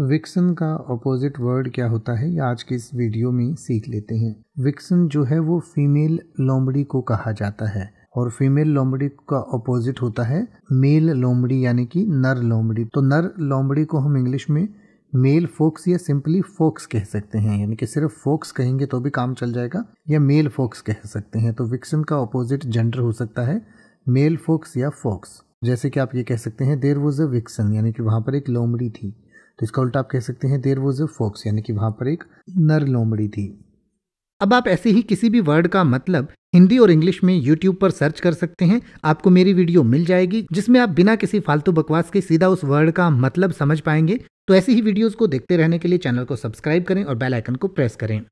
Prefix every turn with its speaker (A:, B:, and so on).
A: vixen का opposite word क्या होता है ये आज के इस वीडियो में सीख लेते हैं विक्सन जो है वो फीमेल लोमड़ी को कहा जाता है और फीमेल लोमड़ी का ऑपोजिट होता है मेल लोमड़ी यानी कि नर लोमड़ी तो नर लोमड़ी को हम इंग्लिश में मेल फोक्स या सिंपली फोक्स कह सकते हैं यानी कि सिर्फ फोक्स कहेंगे तो भी काम चल जाएगा या मेल फोक्स कह सकते हैं तो विक्सन का ऑपोजिट जेंडर हो सकता है मेल फोक्स या फोक्स जैसे कि आप ये कह सकते हैं देर वॉज अ विक्सन यानी कि वहाँ पर एक लोमड़ी थी तो इसका उल्टा आप कह सकते हैं देर वॉज अ फोक्स यानी कि वहाँ पर एक नर लोमड़ी थी अब आप ऐसे ही किसी भी वर्ड का मतलब हिंदी और इंग्लिश में यूट्यूब पर सर्च कर सकते हैं आपको मेरी वीडियो मिल जाएगी जिसमें आप बिना किसी फालतू बकवास के सीधा उस वर्ड का मतलब समझ पाएंगे तो ऐसी ही वीडियोस को देखते रहने के लिए चैनल को सब्सक्राइब करें और बेल आइकन को प्रेस करें